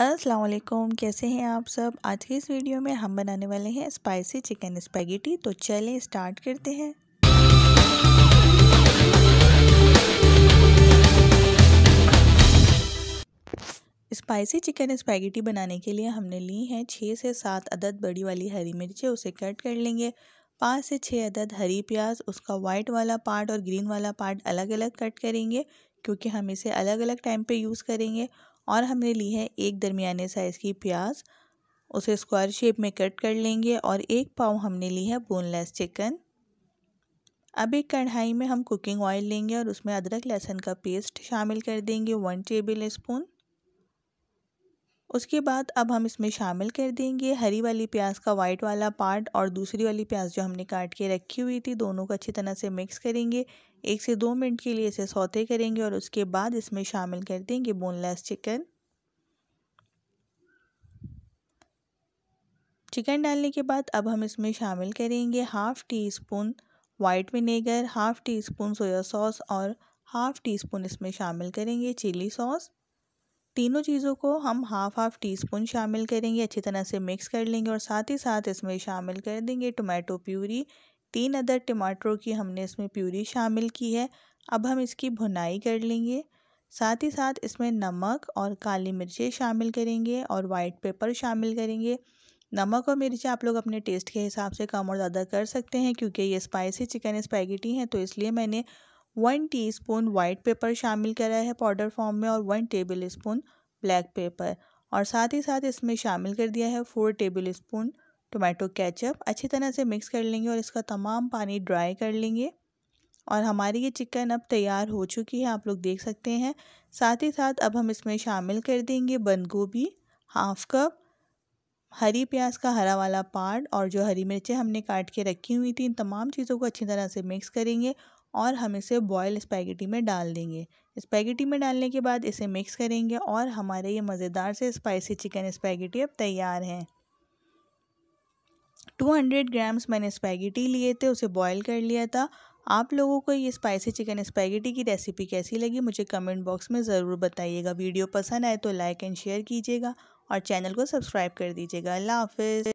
असलम कैसे हैं आप सब आज के इस वीडियो में हम बनाने वाले हैं स्पाइसी चिकन स्पैगेटी तो चलें स्टार्ट करते हैं स्पाइसी चिकन स्पैगेटी बनाने के लिए हमने ली हैं छः से सात अदद बड़ी वाली हरी मिर्चें उसे कट कर लेंगे पाँच से छः अदद हरी प्याज उसका वाइट वाला पार्ट और ग्रीन वाला पार्ट अलग अलग कट करेंगे क्योंकि हम इसे अलग अलग टाइम पे यूज़ करेंगे और हमने ली है एक दरमियाने साइज़ की प्याज उसे स्क्वायर शेप में कट कर लेंगे और एक पाव हमने ली है बोनलेस चिकन अब एक कढ़ाई में हम कुकिंग ऑयल लेंगे और उसमें अदरक लहसुन का पेस्ट शामिल कर देंगे वन टेबल स्पून उसके बाद अब हम इसमें शामिल कर देंगे हरी वाली प्याज का वाइट वाला पार्ट और दूसरी वाली प्याज जो हमने काट के रखी हुई थी दोनों को अच्छी तरह से मिक्स करेंगे एक से दो मिनट के लिए इसे सौते करेंगे और उसके बाद इसमें शामिल कर देंगे बोनलेस चिकन चिकन डालने के बाद अब हम इसमें शामिल करेंगे half teaspoon white vinegar half teaspoon soya sauce और हाफ़ टी स्पून इसमें शामिल करेंगे चिली सॉस तीनों चीज़ों को हम हाफ हाफ टी स्पून शामिल करेंगे अच्छी तरह से मिक्स कर लेंगे और साथ ही साथ इसमें शामिल कर देंगे टोमेटो प्यूरी तीन अदर टमाटरों की हमने इसमें प्यूरी शामिल की है अब हम इसकी भुनाई कर लेंगे साथ ही साथ इसमें नमक और काली मिर्चें शामिल करेंगे और वाइट पेपर शामिल करेंगे नमक और मिर्च आप लोग अपने टेस्ट के हिसाब से कम और ज़्यादा कर सकते हैं क्योंकि ये स्पाइसी चिकन स्पैगेटी हैं तो इसलिए मैंने वन टीस्पून वाइट पेपर शामिल करा है पाउडर फॉर्म में और one tablespoon black pepper और साथ ही साथ इसमें शामिल कर दिया है four tablespoon tomato ketchup अच्छी तरह से मिक्स कर लेंगे और इसका तमाम पानी ड्राई कर लेंगे और हमारी ये चिकन अब तैयार हो चुकी है आप लोग देख सकते हैं साथ ही साथ अब हम इसमें शामिल कर देंगे बंद गोभी हाफ कप हरी प्याज का हरा वाला पार्ट और जो हरी मिर्चें हमने काट के रखी हुई थी इन तमाम चीज़ों को अच्छी तरह से मिक्स करेंगे और हम इसे बॉयल स्पैगेटी में डाल देंगे स्पैगेटी में डालने के बाद इसे मिक्स करेंगे और हमारे ये मज़ेदार से स्पाइसी चिकन स्पैगेटी अब तैयार हैं 200 ग्राम्स मैंने स्पैगेटी लिए थे उसे बॉयल कर लिया था आप लोगों को ये स्पाइसी चिकन स्पैगेटी की रेसिपी कैसी लगी मुझे कमेंट बॉक्स में ज़रूर बताइएगा वीडियो पसंद आए तो लाइक एंड शेयर कीजिएगा और चैनल को सब्सक्राइब कर दीजिएगा अल्लाह हाफिज़